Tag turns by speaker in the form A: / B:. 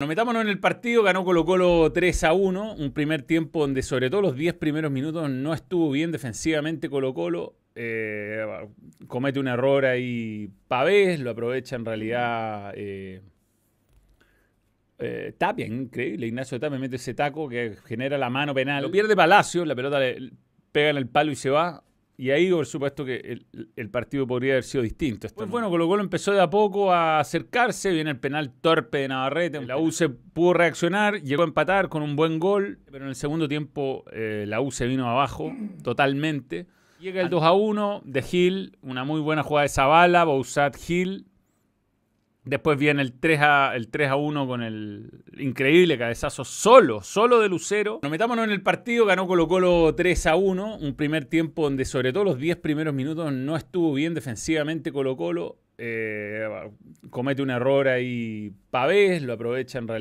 A: Nos metámonos en el partido, ganó Colo Colo 3 a 1, un primer tiempo donde sobre todo los 10 primeros minutos no estuvo bien defensivamente Colo Colo, eh, comete un error ahí Pavés, lo aprovecha en realidad eh, eh, Tapia, increíble, Ignacio Tapia mete ese taco que genera la mano penal, lo pierde Palacio, la pelota le pega en el palo y se va, y ahí, por supuesto, que el, partido podría haber sido distinto. Bueno, pues, bueno, Colo Colo empezó de a poco a acercarse. Viene el penal torpe de Navarrete. La U se pudo reaccionar, llegó a empatar con un buen gol. Pero en el segundo tiempo eh, la U vino abajo totalmente. Llega el 2 a 1 de Gil, una muy buena jugada de Zabala, Boussat Gil, Después viene el 3 a, el 3 a 1 con el increíble cabezazo solo, solo de Lucero. Nos metámonos en el partido, ganó Colo Colo 3 a 1, un primer tiempo donde sobre todo los 10 primeros minutos no estuvo bien defensivamente Colo Colo. Eh, comete un error ahí Pavés, lo aprovecha en realidad.